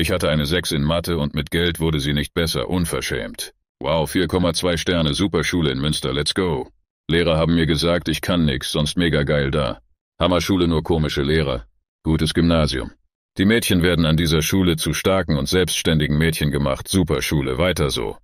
Ich hatte eine 6 in Mathe und mit Geld wurde sie nicht besser, unverschämt. Wow, 4,2 Sterne, Superschule in Münster, let's go. Lehrer haben mir gesagt, ich kann nix, sonst mega geil da. Hammerschule nur komische Lehrer. Gutes Gymnasium. Die Mädchen werden an dieser Schule zu starken und selbstständigen Mädchen gemacht, Superschule, weiter so.